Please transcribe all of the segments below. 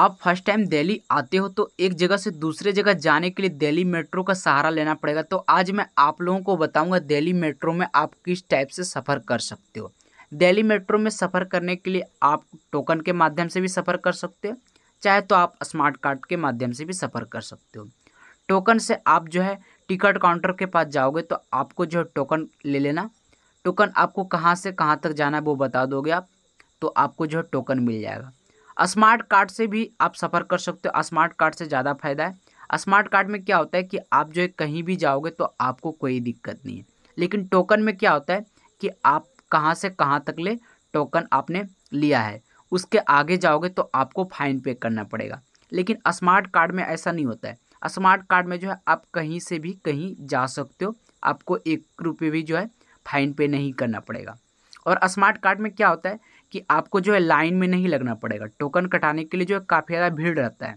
आप first time Delhi आते हो तो एक जगह से दूसरे जगह जाने के लिए दिल्ली मेट्रो का सहारा लेना पड़ेगा तो आज मैं आप लोगों को बताऊंगा दिल्ली मेट्रो में आप किस टाइप से सफ़र कर सकते हो दिल्ली मेट्रो में सफ़र करने के लिए आप टोकन के माध्यम से भी सफ़र कर सकते हो चाहे तो आप स्मार्ट कार्ड के माध्यम से भी सफ़र कर सकते हो टोकन से आप जो है टिकट काउंटर के पास जाओगे तो आपको जो है टोकन ले लेना टोकन आपको कहाँ से कहाँ तक जाना है वो बता दोगे आप तो आपको जो है टोकन मिल जाएगा स्मार्ट कार्ड से भी आप सफ़र कर सकते हो स्मार्ट कार्ड से ज़्यादा फ़ायदा है स्मार्ट कार्ड में क्या होता है कि आप जो है कहीं भी जाओगे तो आपको कोई दिक्कत नहीं है लेकिन टोकन में क्या होता है कि आप कहाँ से कहाँ तक ले टोकन आपने लिया है उसके आगे जाओगे तो आपको फाइन पे करना पड़ेगा लेकिन स्मार्ट कार्ड में ऐसा नहीं होता है स्मार्ट कार्ड में जो है आप कहीं से भी कहीं जा सकते हो आपको एक रुपये भी जो है फाइन पे नहीं करना पड़ेगा और स्मार्ट कार्ड में क्या होता है कि आपको जो है लाइन में नहीं लगना पड़ेगा टोकन कटाने के लिए जो है काफ़ी ज़्यादा भीड़ रहता है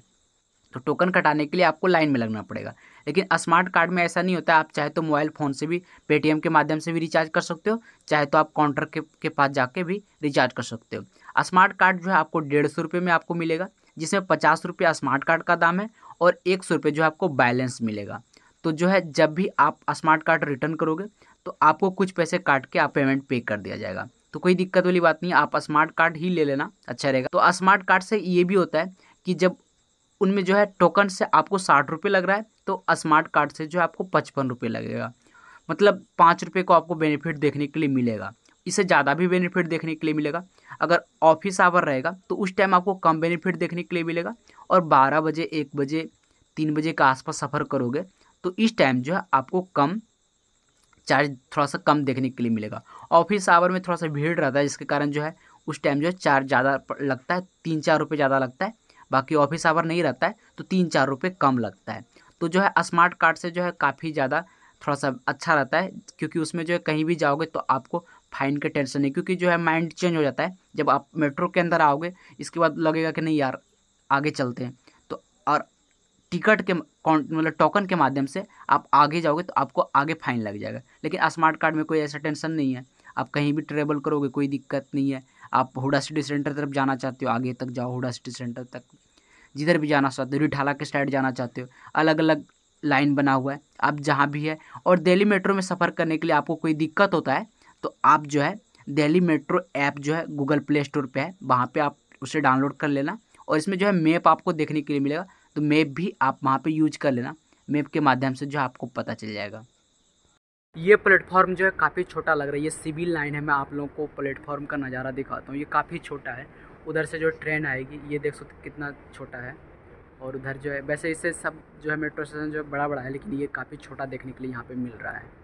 तो टोकन कटाने के लिए आपको लाइन में लगना पड़ेगा लेकिन स्मार्ट कार्ड में ऐसा नहीं होता आप चाहे तो मोबाइल फ़ोन से भी पेटीएम के माध्यम से भी रिचार्ज कर सकते हो चाहे तो आप काउंटर के, के पास जाके भी रिचार्ज कर सकते हो स्मार्ट कार्ड जो है आपको डेढ़ सौ रुपये में आपको मिलेगा जिसमें पचास रुपये स्मार्ट कार्ड का दाम है और एक सौ रुपये जो है आपको बैलेंस मिलेगा तो जो है जब भी आप स्मार्ट कार्ड रिटर्न करोगे तो आपको कुछ पैसे काट के आप पेमेंट पे कर दिया जाएगा तो कोई दिक्कत वाली बात नहीं आप स्मार्ट कार्ड ही ले लेना अच्छा रहेगा तो स्मार्ट कार्ड से ये भी होता है कि जब उनमें जो है टोकन से आपको साठ रुपये लग रहा है तो स्मार्ट कार्ड से जो है आपको पचपन रुपये लगेगा मतलब पाँच रुपये को आपको बेनिफिट देखने के लिए मिलेगा इससे ज़्यादा भी बेनिफिट देखने के लिए मिलेगा अगर ऑफिस आवर रहेगा तो उस टाइम आपको कम बेनिफिट देखने के लिए मिलेगा और बारह बजे एक बजे तीन बजे के आसपास सफ़र करोगे तो इस टाइम जो है आपको कम चार्ज थोड़ा सा कम देखने के लिए मिलेगा ऑफिस आवर में थोड़ा सा भीड़ रहता है जिसके कारण जो है उस टाइम जो है चार्ज ज़्यादा लगता है तीन चार रुपये ज़्यादा लगता है बाकी ऑफिस आवर नहीं रहता है तो तीन चार रुपये कम लगता है तो जो है स्मार्ट कार्ड से जो है काफ़ी ज़्यादा थोड़ा सा अच्छा रहता है क्योंकि उसमें जो है कहीं भी जाओगे तो आपको फाइन का टेंशन नहीं क्योंकि जो है माइंड चेंज हो जाता है जब आप मेट्रो के अंदर आओगे इसके बाद लगेगा कि नहीं यार आगे चलते हैं तो और टिकट के मतलब टोकन के माध्यम से आप आगे जाओगे तो आपको आगे फाइन लग जाएगा लेकिन स्मार्ट कार्ड में कोई ऐसा टेंशन नहीं है आप कहीं भी ट्रेवल करोगे कोई दिक्कत नहीं है आप हुडा सिटी सेंटर तरफ जाना चाहते हो आगे तक जाओ हुडा सिटी सेंटर तक जिधर भी जाना चाहते हो रिठाला के साइड जाना चाहते हो अलग अलग लाइन बना हुआ है आप जहाँ भी है और दिल्ली मेट्रो में सफ़र करने के लिए आपको कोई दिक्कत होता है तो आप जो है दिल्ली मेट्रो ऐप जो है गूगल प्ले स्टोर पर है वहाँ पर आप उसे डाउनलोड कर लेना और इसमें जो है मैप आपको देखने के लिए मिलेगा तो मैप भी आप वहाँ पर यूज कर लेना मैप के माध्यम से जो आपको पता चल जाएगा ये प्लेटफॉर्म जो है काफ़ी छोटा लग रहा है ये सिविल लाइन है मैं आप लोगों को प्लेटफॉर्म का नज़ारा दिखाता हूँ ये काफ़ी छोटा है उधर से जो ट्रेन आएगी ये देख सकते कितना छोटा है और उधर जो है वैसे इसे सब जो है मेट्रो स्टेशन जो है बड़ा बड़ा है लेकिन ये काफ़ी छोटा देखने के लिए यहाँ पर मिल रहा है